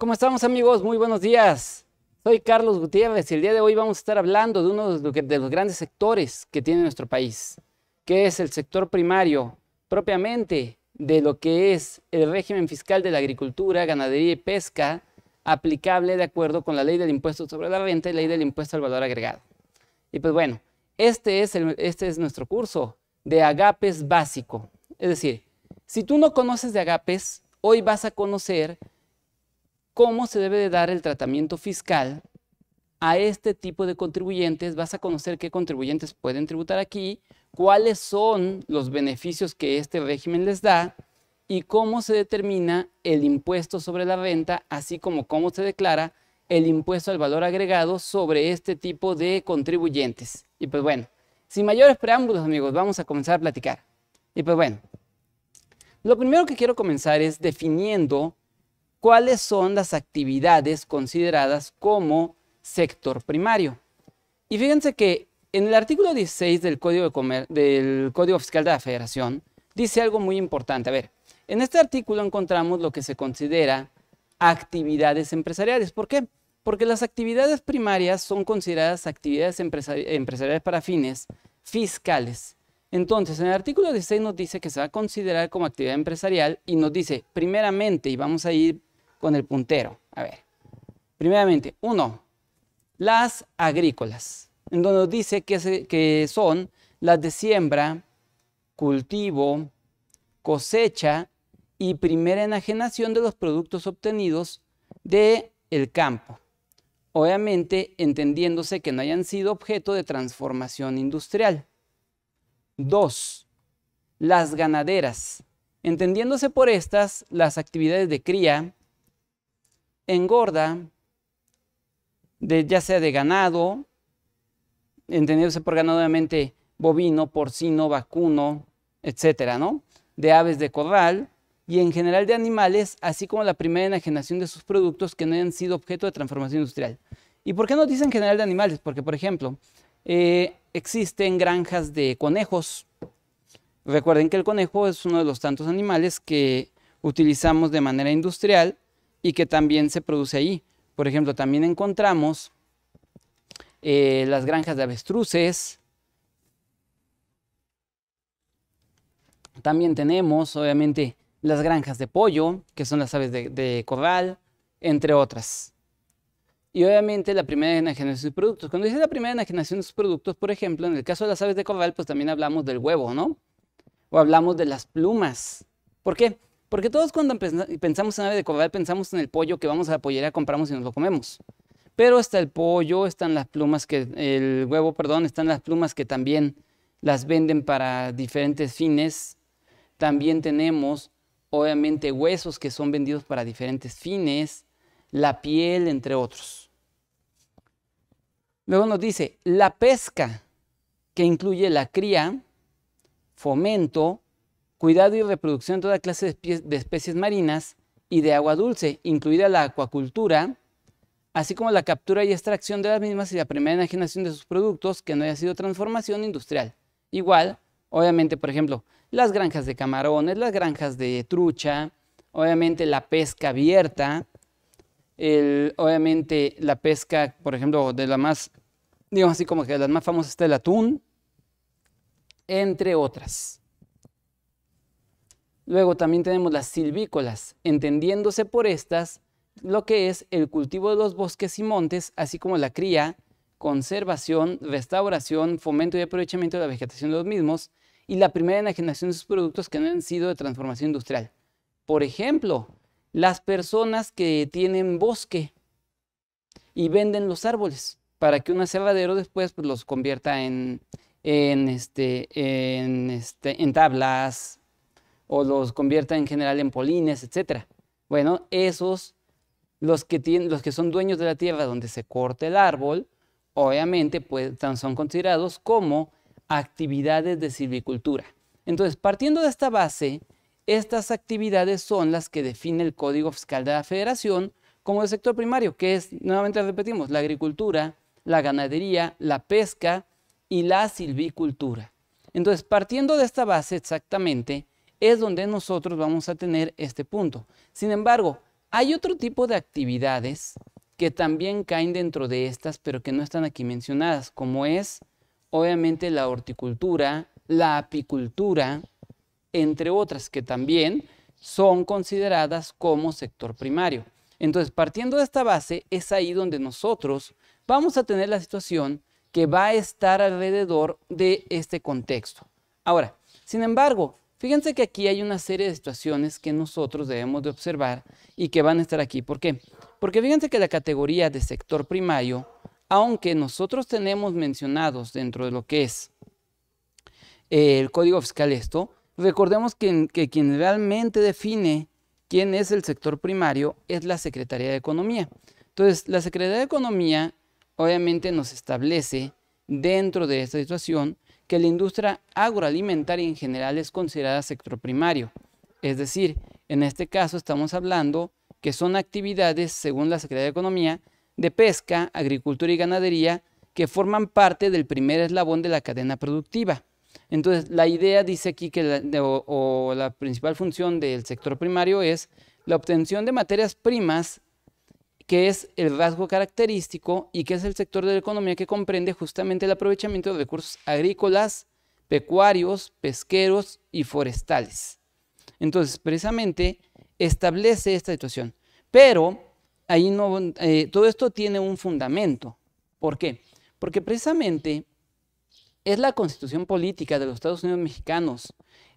¿Cómo estamos amigos? Muy buenos días. Soy Carlos Gutiérrez y el día de hoy vamos a estar hablando de uno de los grandes sectores que tiene nuestro país, que es el sector primario, propiamente de lo que es el régimen fiscal de la agricultura, ganadería y pesca, aplicable de acuerdo con la ley del impuesto sobre la renta y la ley del impuesto al valor agregado. Y pues bueno, este es, este es nuestro curso de agapes básico. Es decir, si tú no conoces de agapes, hoy vas a conocer cómo se debe de dar el tratamiento fiscal a este tipo de contribuyentes. Vas a conocer qué contribuyentes pueden tributar aquí, cuáles son los beneficios que este régimen les da y cómo se determina el impuesto sobre la venta, así como cómo se declara el impuesto al valor agregado sobre este tipo de contribuyentes. Y pues bueno, sin mayores preámbulos amigos, vamos a comenzar a platicar. Y pues bueno, lo primero que quiero comenzar es definiendo cuáles son las actividades consideradas como sector primario. Y fíjense que en el artículo 16 del Código, de del Código Fiscal de la Federación dice algo muy importante. A ver, en este artículo encontramos lo que se considera actividades empresariales. ¿Por qué? Porque las actividades primarias son consideradas actividades empresariales para fines fiscales. Entonces, en el artículo 16 nos dice que se va a considerar como actividad empresarial y nos dice, primeramente, y vamos a ir con el puntero. A ver. Primeramente, uno, las agrícolas, en donde nos dice que, son las de siembra, cultivo, cosecha y primera enajenación de los productos obtenidos del el campo. Obviamente entendiéndose que no hayan sido objeto de transformación industrial. Dos, las ganaderas, entendiéndose por estas las actividades de cría, engorda, ya sea de ganado, entendiéndose por ganado obviamente bovino, porcino, vacuno, etcétera, ¿no? De aves de corral y en general de animales, así como la primera enajenación de sus productos que no hayan sido objeto de transformación industrial. ¿Y por qué no dicen general de animales? Porque, por ejemplo, eh, existen granjas de conejos. Recuerden que el conejo es uno de los tantos animales que utilizamos de manera industrial y que también se produce ahí. Por ejemplo, también encontramos eh, las granjas de avestruces. También tenemos, obviamente, las granjas de pollo, que son las aves de, de corral, entre otras. Y obviamente la primera enajenación de sus productos. Cuando dice la primera enajenación de sus productos, por ejemplo, en el caso de las aves de corral, pues también hablamos del huevo, ¿no? O hablamos de las plumas. ¿Por qué? Porque todos cuando pensamos en ave de corral pensamos en el pollo que vamos a la pollería, compramos y nos lo comemos. Pero está el pollo, están las plumas que, el huevo, perdón, están las plumas que también las venden para diferentes fines. También tenemos, obviamente, huesos que son vendidos para diferentes fines, la piel, entre otros. Luego nos dice, la pesca, que incluye la cría, fomento, cuidado y reproducción de toda clase de especies marinas y de agua dulce, incluida la acuacultura, así como la captura y extracción de las mismas y la primera enajenación de sus productos que no haya sido transformación industrial. Igual, obviamente, por ejemplo, las granjas de camarones, las granjas de trucha, obviamente la pesca abierta, obviamente la pesca, por ejemplo, de la más, digamos así como que de las más famosas está el atún, entre otras. Luego también tenemos las silvícolas, entendiéndose por estas lo que es el cultivo de los bosques y montes, así como la cría, conservación, restauración, fomento y aprovechamiento de la vegetación de los mismos, y la primera enajenación de sus productos que han sido de transformación industrial. Por ejemplo, las personas que tienen bosque y venden los árboles para que un aserradero después pues, los convierta en, en, este, en, este, en tablas, o los convierta en general en polines, etc. Bueno, esos, los que, tienen, los que son dueños de la tierra donde se corta el árbol, obviamente pues, son considerados como actividades de silvicultura. Entonces, partiendo de esta base, estas actividades son las que define el Código Fiscal de la Federación como el sector primario, que es, nuevamente repetimos, la agricultura, la ganadería, la pesca y la silvicultura. Entonces, partiendo de esta base exactamente, es donde nosotros vamos a tener este punto. Sin embargo, hay otro tipo de actividades que también caen dentro de estas, pero que no están aquí mencionadas, como es obviamente la horticultura, la apicultura, entre otras que también son consideradas como sector primario. Entonces, partiendo de esta base, es ahí donde nosotros vamos a tener la situación que va a estar alrededor de este contexto. Ahora, sin embargo, Fíjense que aquí hay una serie de situaciones que nosotros debemos de observar y que van a estar aquí. ¿Por qué? Porque fíjense que la categoría de sector primario, aunque nosotros tenemos mencionados dentro de lo que es eh, el código fiscal esto, recordemos que, quien realmente define quién es el sector primario es la Secretaría de Economía. Entonces, la Secretaría de Economía obviamente nos establece dentro de esta situación que la industria agroalimentaria en general es considerada sector primario. Es decir, en este caso estamos hablando que son actividades, según la Secretaría de Economía, de pesca, agricultura y ganadería que forman parte del primer eslabón de la cadena productiva. Entonces, la idea dice aquí que la, o la principal función del sector primario es la obtención de materias primas que es el rasgo característico y que es el sector de la economía que comprende justamente el aprovechamiento de recursos agrícolas, pecuarios, pesqueros y forestales. Entonces, precisamente establece esta situación. Pero ahí no, eh, todo esto tiene un fundamento. ¿Por qué? Porque precisamente es la constitución política de los Estados Unidos mexicanos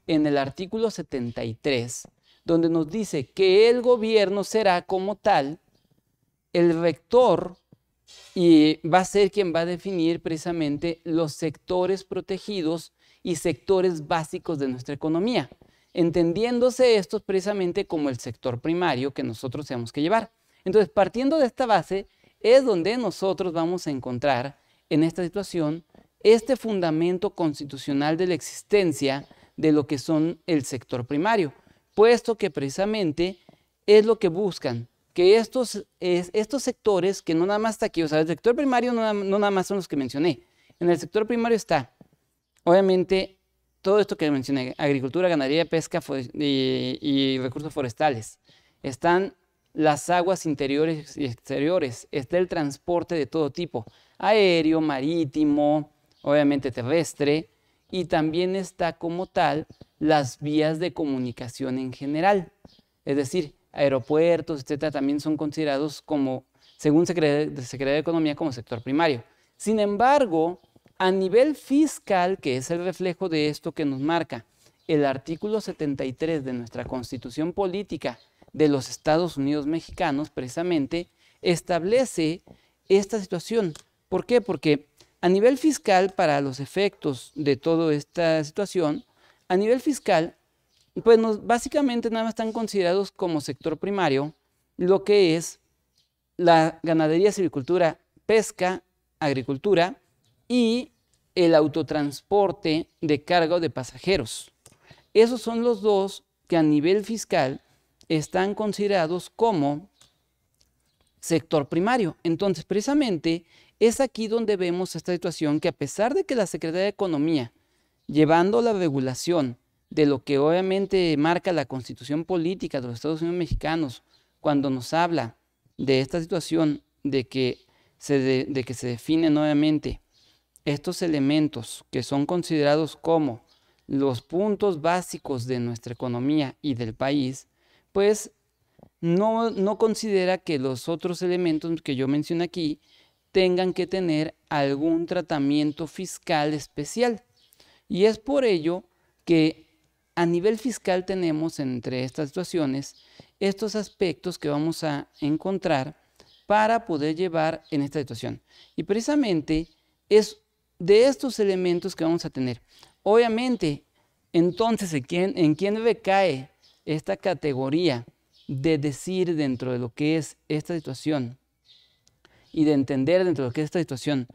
en el artículo 73, donde nos dice que el gobierno será como tal el rector y va a ser quien va a definir precisamente los sectores protegidos y sectores básicos de nuestra economía, entendiéndose estos precisamente como el sector primario que nosotros tenemos que llevar. Entonces, partiendo de esta base, es donde nosotros vamos a encontrar en esta situación este fundamento constitucional de la existencia de lo que son el sector primario, puesto que precisamente es lo que buscan que estos, estos sectores, que no nada más está aquí, o sea, el sector primario no, nada más son los que mencioné. En el sector primario está, obviamente, todo esto que mencioné, agricultura, ganadería, pesca y, y, recursos forestales. Están las aguas interiores y exteriores, está el transporte de todo tipo, aéreo, marítimo, obviamente terrestre, y también está como tal las vías de comunicación en general. Es decir, aeropuertos, etcétera, también son considerados como, según Secretaría, Secretaría de Economía, como sector primario. Sin embargo, a nivel fiscal, que es el reflejo de esto que nos marca el artículo 73 de nuestra Constitución Política de los Estados Unidos Mexicanos, precisamente, establece esta situación. ¿Por qué? Porque a nivel fiscal, para los efectos de toda esta situación, a nivel fiscal, pues básicamente nada más están considerados como sector primario lo que es la ganadería, silvicultura, pesca, agricultura y el autotransporte de carga de pasajeros. Esos son los dos que a nivel fiscal están considerados como sector primario. Entonces, precisamente es aquí donde vemos esta situación que a pesar de que la Secretaría de Economía, llevando la regulación de lo que obviamente marca la constitución política de los Estados Unidos mexicanos cuando nos habla de esta situación, de que se, de, que se definen nuevamente estos elementos que son considerados como los puntos básicos de nuestra economía y del país, pues no, no considera que los otros elementos que yo menciono aquí tengan que tener algún tratamiento fiscal especial. Y es por ello que a nivel fiscal tenemos entre estas situaciones estos aspectos que vamos a encontrar para poder llevar en esta situación. Y precisamente es de estos elementos que vamos a tener. Obviamente, entonces, ¿en quién, en quién recae esta categoría de decir dentro de lo que es esta situación y de entender dentro de lo que es esta situación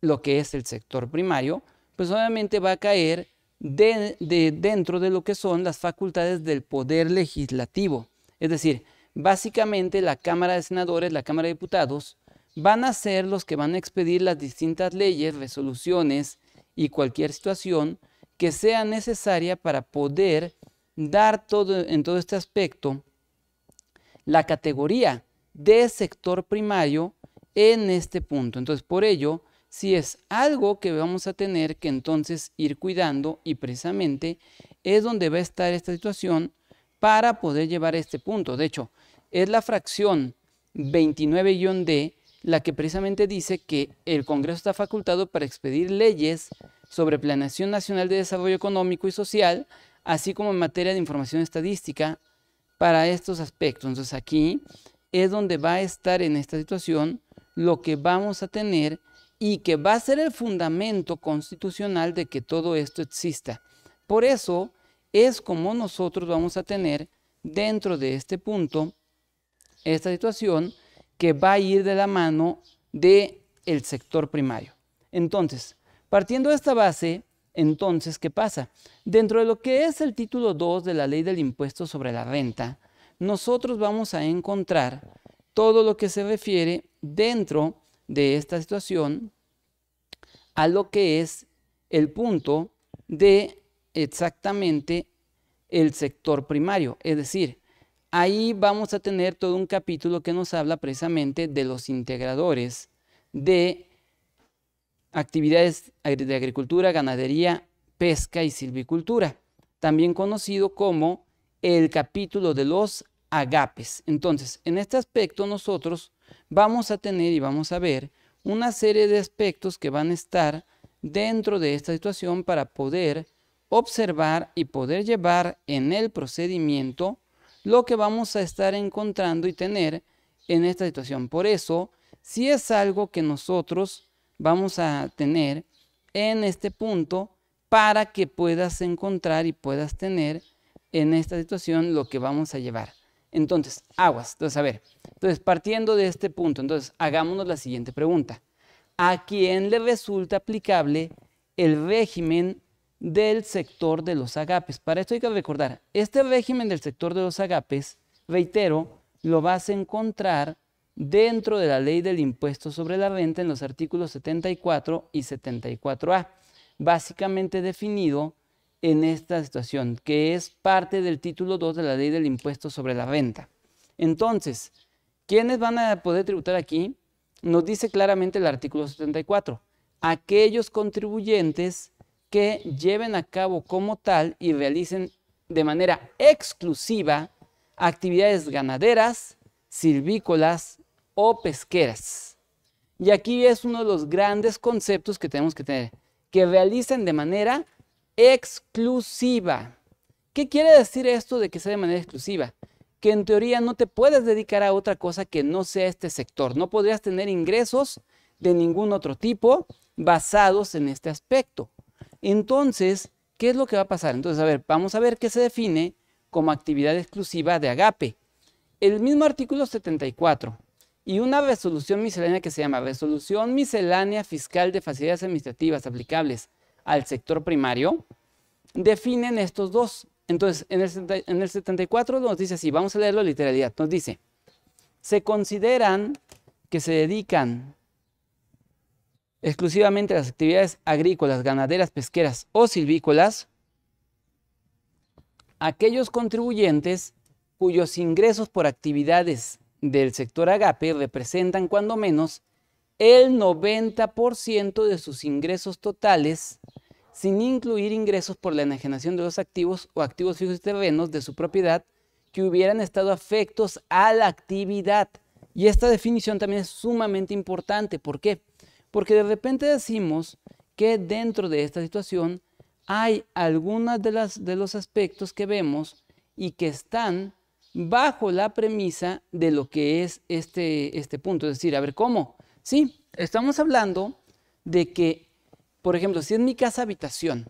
lo que es el sector primario? Pues obviamente va a caer de, dentro de lo que son las facultades del poder legislativo. Es decir, básicamente la Cámara de Senadores, la Cámara de Diputados, van a ser los que van a expedir las distintas leyes, resoluciones y cualquier situación que sea necesaria para poder dar todo, en todo este aspecto la categoría de sector primario en este punto. Entonces, por ello, si es algo que vamos a tener que entonces ir cuidando y precisamente es donde va a estar esta situación para poder llevar a este punto. De hecho, es la fracción 29-D la que precisamente dice que el Congreso está facultado para expedir leyes sobre planeación nacional de desarrollo económico y social, así como en materia de información estadística para estos aspectos. Entonces aquí es donde va a estar en esta situación lo que vamos a tener y que va a ser el fundamento constitucional de que todo esto exista. Por eso es como nosotros vamos a tener dentro de este punto esta situación que va a ir de la mano del el sector primario. Entonces, partiendo de esta base, entonces, ¿qué pasa? Dentro de lo que es el título 2 de la ley del impuesto sobre la renta, nosotros vamos a encontrar todo lo que se refiere dentro de esta situación a lo que es el punto de exactamente el sector primario. Es decir, ahí vamos a tener todo un capítulo que nos habla precisamente de los integradores de actividades de agricultura, ganadería, pesca y silvicultura, también conocido como el capítulo de los agapes. Entonces, en este aspecto nosotros vamos a tener y vamos a ver una serie de aspectos que van a estar dentro de esta situación para poder observar y poder llevar en el procedimiento lo que vamos a estar encontrando y tener en esta situación. Por eso, si es algo que nosotros vamos a tener en este punto para que puedas encontrar y puedas tener en esta situación lo que vamos a llevar. Entonces, aguas. Entonces, a ver, entonces, partiendo de este punto, entonces, hagámonos la siguiente pregunta. ¿A quién le resulta aplicable el régimen del sector de los agapes? Para esto hay que recordar, este régimen del sector de los agapes, reitero, lo vas a encontrar dentro de la ley del impuesto sobre la renta en los artículos 74 y 74A, básicamente definido en esta situación, que es parte del título 2 de la ley del impuesto sobre la venta Entonces, ¿Quiénes van a poder tributar aquí? Nos dice claramente el artículo 74. Aquellos contribuyentes que lleven a cabo como tal y realicen de manera exclusiva actividades ganaderas, silvícolas o pesqueras. Y aquí es uno de los grandes conceptos que tenemos que tener, que realicen de manera exclusiva. ¿Qué quiere decir esto de que sea de manera exclusiva? que en teoría no te puedes dedicar a otra cosa que no sea este sector. No podrías tener ingresos de ningún otro tipo basados en este aspecto. Entonces, ¿qué es lo que va a pasar? Entonces, a ver, vamos a ver qué se define como actividad exclusiva de Agape. El mismo artículo 74 y una resolución miscelánea que se llama Resolución Miscelánea Fiscal de Facilidades Administrativas Aplicables al Sector Primario definen estos dos. Entonces, en el, 74 nos dice así, vamos a leerlo literalidad, nos dice, se consideran que se dedican exclusivamente a las actividades agrícolas, ganaderas, pesqueras o silvícolas, aquellos contribuyentes cuyos ingresos por actividades del sector agape representan cuando menos el 90% de sus ingresos totales sin incluir ingresos por la enajenación de los activos o activos fijos y terrenos de su propiedad que hubieran estado afectos a la actividad. Y esta definición también es sumamente importante. ¿Por qué? Porque de repente decimos que dentro de esta situación hay algunos de, las, de los aspectos que vemos y que están bajo la premisa de lo que es este, este punto. Es decir, a ver, ¿cómo? Sí, estamos hablando de que por ejemplo, si es mi casa habitación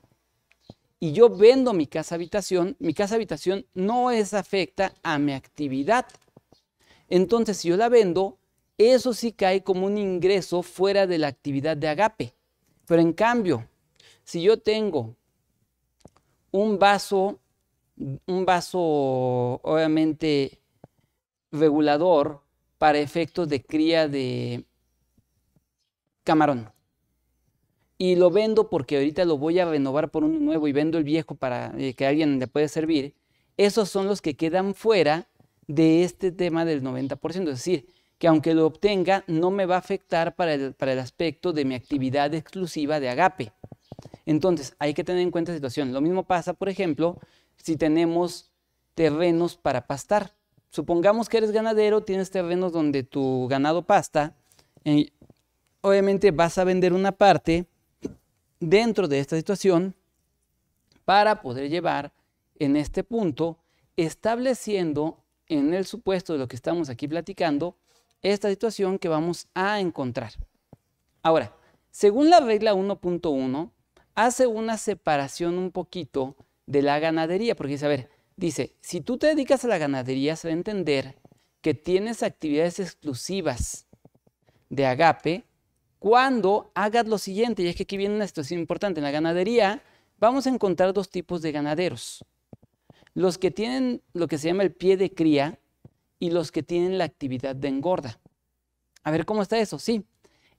y yo vendo mi casa habitación, mi casa habitación no es afecta a mi actividad. Entonces, si yo la vendo, eso sí cae como un ingreso fuera de la actividad de agape. Pero en cambio, si yo tengo un vaso, un vaso obviamente regulador para efectos de cría de camarón, y lo vendo porque ahorita lo voy a renovar por uno nuevo y vendo el viejo para eh, que alguien le pueda servir, esos son los que quedan fuera de este tema del 90%. Es decir, que aunque lo obtenga, no me va a afectar para el, para el aspecto de mi actividad exclusiva de agape. Entonces, hay que tener en cuenta la situación. Lo mismo pasa, por ejemplo, si tenemos terrenos para pastar. Supongamos que eres ganadero, tienes terrenos donde tu ganado pasta, eh, obviamente vas a vender una parte dentro de esta situación para poder llevar en este punto, estableciendo en el supuesto de lo que estamos aquí platicando, esta situación que vamos a encontrar. Ahora, según la regla 1.1, hace una separación un poquito de la ganadería, porque dice, a ver, dice, si tú te dedicas a la ganadería, se va a entender que tienes actividades exclusivas de agape cuando hagas lo siguiente, y es que aquí viene una situación importante, en la ganadería vamos a encontrar dos tipos de ganaderos. Los que tienen lo que se llama el pie de cría y los que tienen la actividad de engorda. A ver cómo está eso, sí.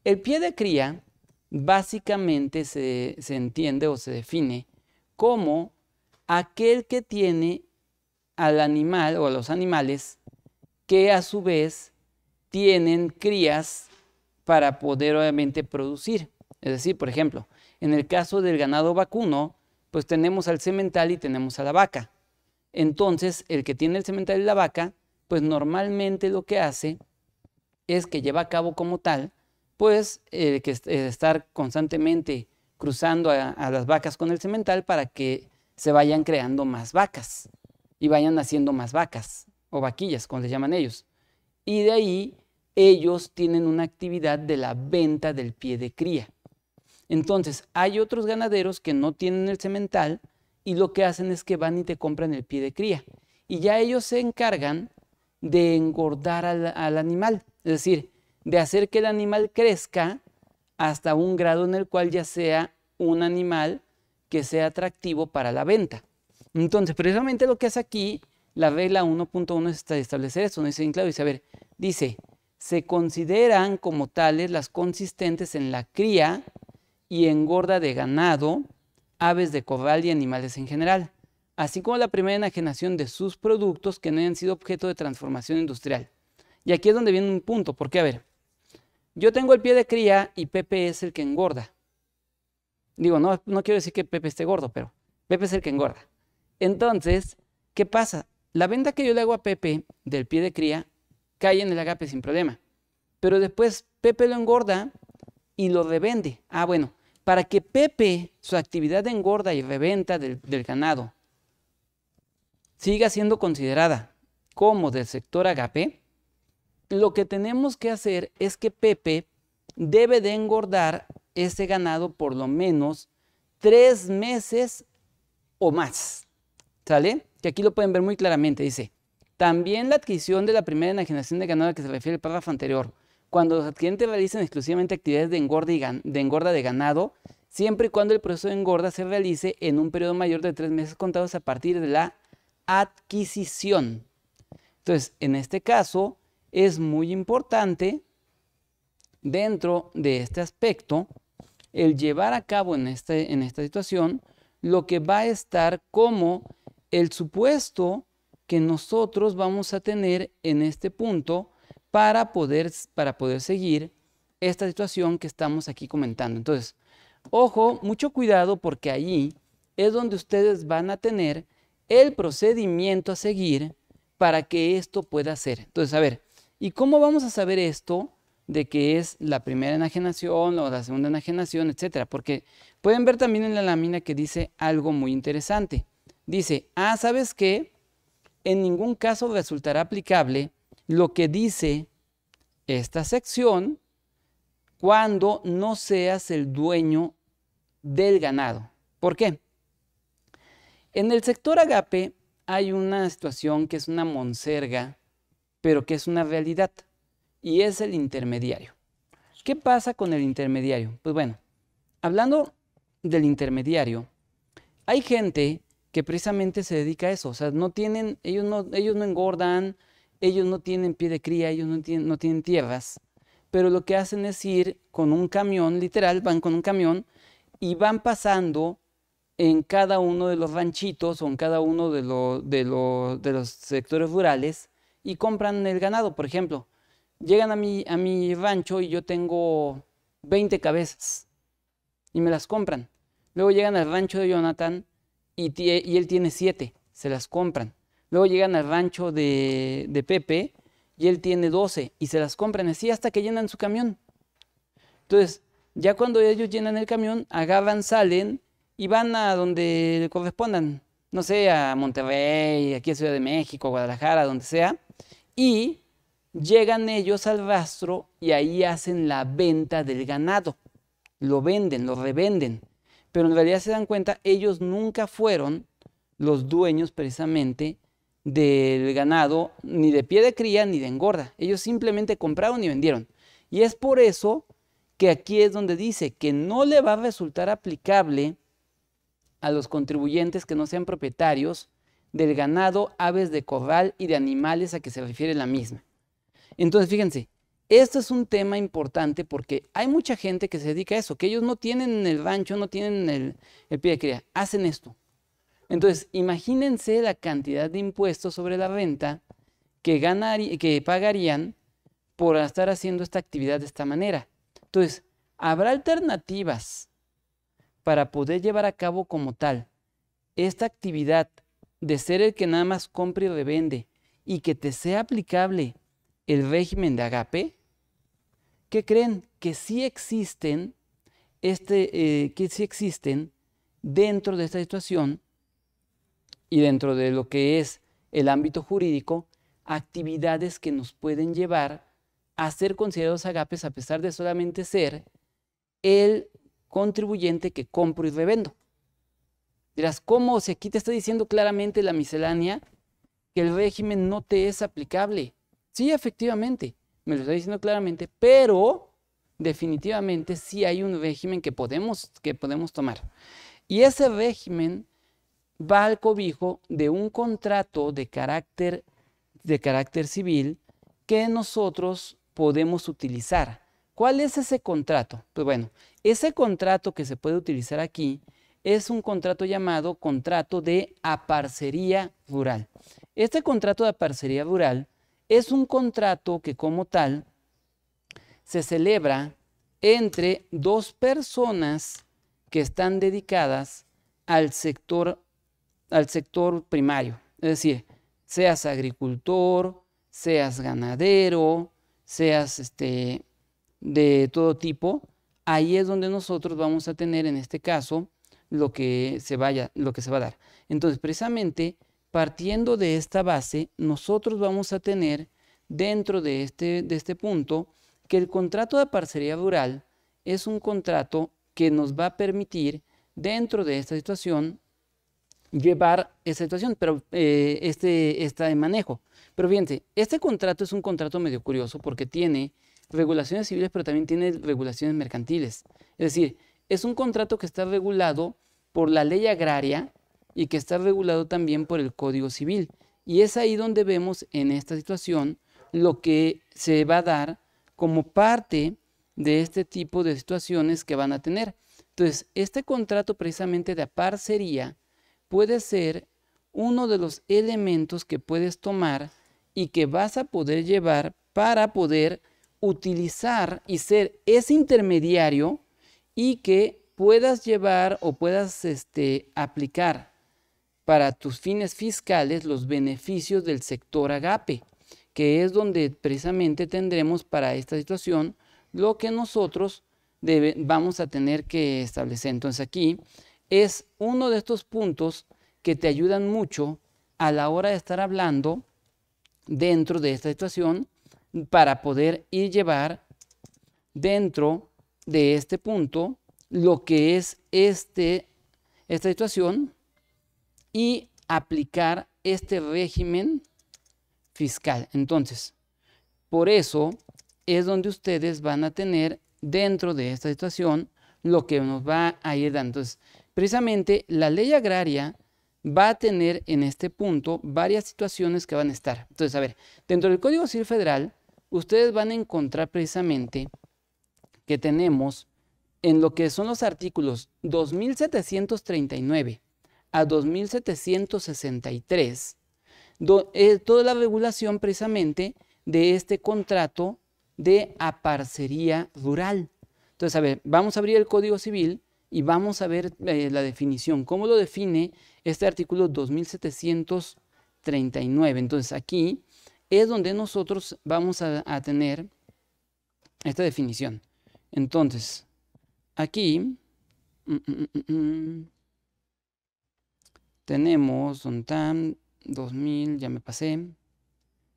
El pie de cría básicamente se, se entiende o se define como aquel que tiene al animal o a los animales que a su vez tienen crías para poder obviamente producir. Es decir, por ejemplo, en el caso del ganado vacuno, pues tenemos al semental y tenemos a la vaca. Entonces, el que tiene el semental y la vaca, pues normalmente lo que hace es que lleva a cabo como tal, pues el eh, que eh, estar constantemente cruzando a, las vacas con el semental para que se vayan creando más vacas y vayan haciendo más vacas o vaquillas, como se llaman ellos. Y de ahí ellos tienen una actividad de la venta del pie de cría. Entonces, hay otros ganaderos que no tienen el cemental y lo que hacen es que van y te compran el pie de cría. Y ya ellos se encargan de engordar al, animal, es decir, de hacer que el animal crezca hasta un grado en el cual ya sea un animal que sea atractivo para la venta. Entonces, precisamente lo que hace aquí, la regla 1.1 es establecer esto, no dice, claro, dice, a ver, dice, se consideran como tales las consistentes en la cría y engorda de ganado, aves de corral y animales en general, así como la primera enajenación de sus productos que no hayan sido objeto de transformación industrial. Y aquí es donde viene un punto, porque a ver, yo tengo el pie de cría y Pepe es el que engorda. Digo, no, no quiero decir que Pepe esté gordo, pero Pepe es el que engorda. Entonces, ¿qué pasa? La venta que yo le hago a Pepe del pie de cría cae en el agape sin problema. Pero después Pepe lo engorda y lo revende. Ah, bueno, para que Pepe, su actividad de engorda y reventa del, ganado, siga siendo considerada como del sector agape, lo que tenemos que hacer es que Pepe debe de engordar ese ganado por lo menos tres meses o más. ¿Sale? Que aquí lo pueden ver muy claramente. Dice, también la adquisición de la primera enajenación de ganado que se refiere el párrafo anterior. Cuando los adquirentes realicen exclusivamente actividades de engorda, de ganado, siempre y cuando el proceso de engorda se realice en un periodo mayor de tres meses contados a partir de la adquisición. Entonces, en este caso, es muy importante dentro de este aspecto el llevar a cabo en, este, en esta situación lo que va a estar como el supuesto que nosotros vamos a tener en este punto para poder, para poder seguir esta situación que estamos aquí comentando. Entonces, ojo, mucho cuidado porque allí es donde ustedes van a tener el procedimiento a seguir para que esto pueda ser. Entonces, a ver, ¿y cómo vamos a saber esto de que es la primera enajenación o la segunda enajenación, etcétera? Porque pueden ver también en la lámina que dice algo muy interesante. Dice, ah, ¿sabes qué? en ningún caso resultará aplicable lo que dice esta sección cuando no seas el dueño del ganado. ¿Por qué? En el sector agape hay una situación que es una monserga, pero que es una realidad, y es el intermediario. ¿Qué pasa con el intermediario? Pues bueno, hablando del intermediario, hay gente que precisamente se dedica a eso. O sea, no tienen, ellos no, ellos no engordan, ellos no tienen pie de cría, ellos no tienen, no tienen tierras, pero lo que hacen es ir con un camión, literal, van con un camión y van pasando en cada uno de los ranchitos o en cada uno de, de, los sectores rurales y compran el ganado, por ejemplo. Llegan a mi, a mi rancho y yo tengo 20 cabezas y me las compran. Luego llegan al rancho de Jonathan y, él tiene siete, se las compran. Luego llegan al rancho de, de Pepe y él tiene doce y se las compran así hasta que llenan su camión. Entonces, ya cuando ellos llenan el camión, agarran, salen y van a donde le correspondan, no sé, a Monterrey, aquí a Ciudad de México, Guadalajara, donde sea, y llegan ellos al rastro y ahí hacen la venta del ganado. Lo venden, lo revenden pero en realidad se dan cuenta, ellos nunca fueron los dueños precisamente del ganado, ni de pie de cría, ni de engorda. Ellos simplemente compraron y vendieron. Y es por eso que aquí es donde dice que no le va a resultar aplicable a los contribuyentes que no sean propietarios del ganado, aves de corral y de animales a que se refiere la misma. Entonces, fíjense, esto es un tema importante porque hay mucha gente que se dedica a eso, que ellos no tienen el rancho, no tienen el, el pie de cría, hacen esto. Entonces, imagínense la cantidad de impuestos sobre la renta que, ganar, que pagarían por estar haciendo esta actividad de esta manera. Entonces, ¿habrá alternativas para poder llevar a cabo como tal esta actividad de ser el que nada más compra y revende y que te sea aplicable el régimen de agape, que creen? Que sí existen, este, eh, que existen dentro de esta situación y dentro de lo que es el ámbito jurídico, actividades que nos pueden llevar a ser considerados agapes a pesar de solamente ser el contribuyente que compro y revendo. Dirás, ¿cómo? Si aquí te está diciendo claramente la miscelánea que el régimen no te es aplicable. Sí, efectivamente, me lo está diciendo claramente, pero definitivamente sí hay un régimen que podemos, que podemos tomar. Y ese régimen va al cobijo de un contrato de carácter, de carácter civil que nosotros podemos utilizar. ¿Cuál es ese contrato? Pues bueno, ese contrato que se puede utilizar aquí es un contrato llamado contrato de aparcería rural. Este contrato de aparcería rural es un contrato que como tal se celebra entre dos personas que están dedicadas al sector, al sector primario. Es decir, seas agricultor, seas ganadero, seas este, de todo tipo, ahí es donde nosotros vamos a tener en este caso lo que se vaya, lo que se va a dar. Entonces, precisamente Partiendo de esta base, nosotros vamos a tener dentro de este, de este punto que el contrato de parcería rural es un contrato que nos va a permitir dentro de esta situación llevar esa situación, pero eh, este está en manejo. Pero fíjense, este contrato es un contrato medio curioso porque tiene regulaciones civiles, pero también tiene regulaciones mercantiles. Es decir, es un contrato que está regulado por la ley agraria y que está regulado también por el Código Civil. Y es ahí donde vemos en esta situación lo que se va a dar como parte de este tipo de situaciones que van a tener. Entonces, este contrato precisamente de parcería puede ser uno de los elementos que puedes tomar y que vas a poder llevar para poder utilizar y ser ese intermediario y que puedas llevar o puedas este, aplicar para tus fines fiscales los beneficios del sector agape, que es donde precisamente tendremos para esta situación lo que nosotros vamos a tener que establecer. Entonces aquí es uno de estos puntos que te ayudan mucho a la hora de estar hablando dentro de esta situación para poder ir llevar dentro de este punto lo que es este, esta situación y aplicar este régimen fiscal. Entonces, por eso es donde ustedes van a tener dentro de esta situación lo que nos va a ir dando. Entonces, precisamente la ley agraria va a tener en este punto varias situaciones que van a estar. Entonces, a ver, dentro del Código Civil Federal, ustedes van a encontrar precisamente que tenemos en lo que son los artículos 2739 a 2763, eh, toda la regulación precisamente de este contrato de aparcería rural. Entonces, a ver, vamos a abrir el Código Civil y vamos a ver eh, la definición, cómo lo define este artículo 2739. Entonces, aquí es donde nosotros vamos a, tener esta definición. Entonces, aquí... Mm, mm, mm, tenemos un tan 2000, ya me pasé.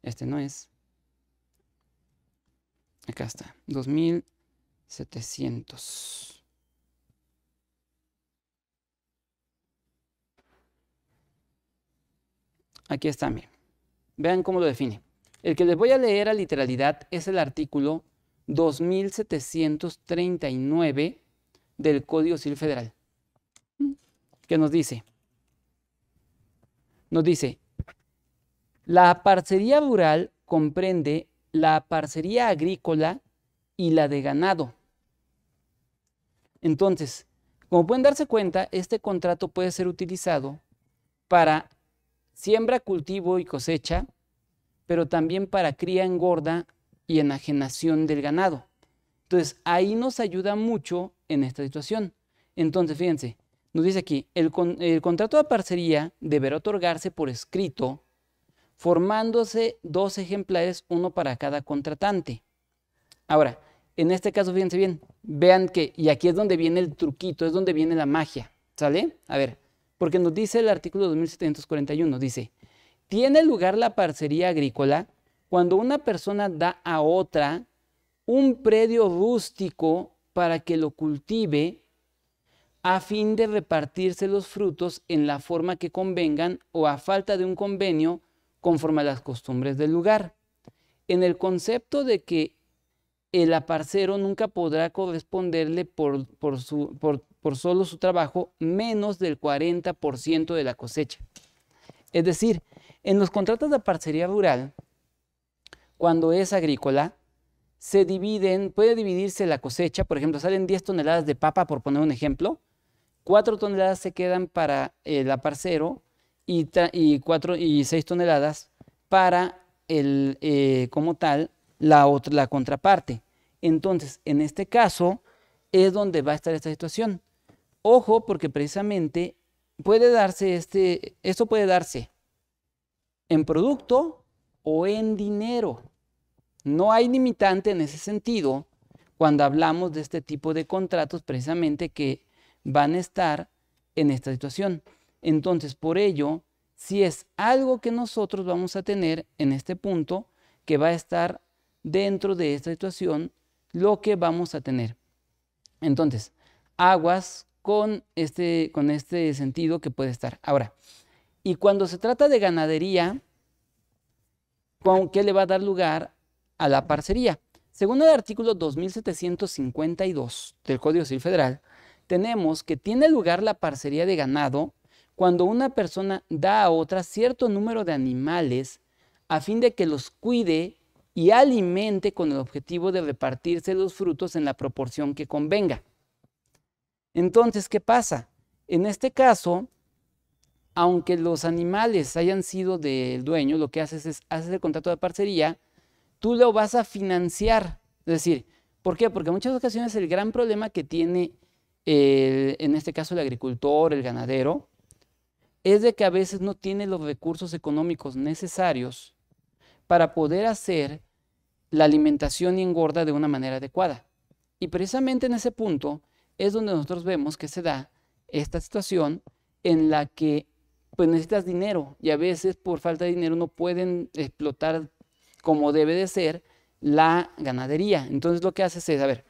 Este no es. Acá está, 2700. Aquí está, miren. Vean cómo lo define. El que les voy a leer a literalidad es el artículo 2739 del Código Civil Federal, que nos dice, nos dice, la parcería rural comprende la parcería agrícola y la de ganado. Entonces, como pueden darse cuenta, este contrato puede ser utilizado para siembra, cultivo y cosecha, pero también para cría engorda y enajenación del ganado. Entonces, ahí nos ayuda mucho en esta situación. Entonces, fíjense, nos dice aquí, el, contrato de parcería deberá otorgarse por escrito, formándose dos ejemplares, uno para cada contratante. Ahora, en este caso, fíjense bien, vean que, y aquí es donde viene el truquito, es donde viene la magia, ¿sale? A ver, porque nos dice el artículo 2741, dice, tiene lugar la parcería agrícola cuando una persona da a otra un predio rústico para que lo cultive a fin de repartirse los frutos en la forma que convengan o a falta de un convenio conforme a las costumbres del lugar. En el concepto de que el aparcero nunca podrá corresponderle por, su, solo su trabajo menos del 40% de la cosecha. Es decir, en los contratos de aparcería rural, cuando es agrícola, se dividen, puede dividirse la cosecha, por ejemplo, salen 10 toneladas de papa, por poner un ejemplo, 4 toneladas se quedan para el eh, aparcero y, y, cuatro, y 6 toneladas para el, eh, como tal la, la contraparte. Entonces, en este caso es donde va a estar esta situación. Ojo, porque precisamente puede darse este, esto puede darse en producto o en dinero. No hay limitante en ese sentido cuando hablamos de este tipo de contratos precisamente que van a estar en esta situación. Entonces, por ello, si es algo que nosotros vamos a tener en este punto, que va a estar dentro de esta situación, lo que vamos a tener. Entonces, aguas con este, con este sentido que puede estar. Ahora, y cuando se trata de ganadería, qué le va a dar lugar a la parcería? Según el artículo 2752 del Código Civil Federal, tenemos que tiene lugar la parcería de ganado cuando una persona da a otra cierto número de animales a fin de que los cuide y alimente con el objetivo de repartirse los frutos en la proporción que convenga. Entonces, ¿qué pasa? En este caso, aunque los animales hayan sido del dueño, lo que haces es hacer el contrato de parcería, tú lo vas a financiar. Es decir, ¿por qué? Porque en muchas ocasiones el gran problema que tiene en este caso el agricultor, el ganadero, es de que a veces no tiene los recursos económicos necesarios para poder hacer la alimentación y engorda de una manera adecuada. Y precisamente en ese punto es donde nosotros vemos que se da esta situación en la que pues necesitas dinero y a veces por falta de dinero no pueden explotar como debe de ser la ganadería. Entonces lo que haces es, a ver,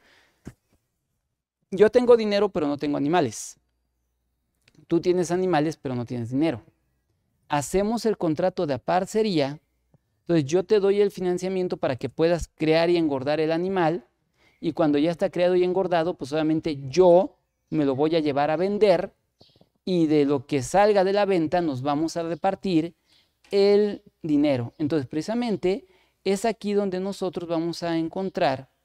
yo tengo dinero pero no tengo animales. Tú tienes animales pero no tienes dinero. Hacemos el contrato de parcería. Entonces yo te doy el financiamiento para que puedas crear y engordar el animal. Y cuando ya está creado y engordado, pues obviamente yo me lo voy a llevar a vender y de lo que salga de la venta nos vamos a repartir el dinero. Entonces precisamente es aquí donde nosotros vamos a encontrar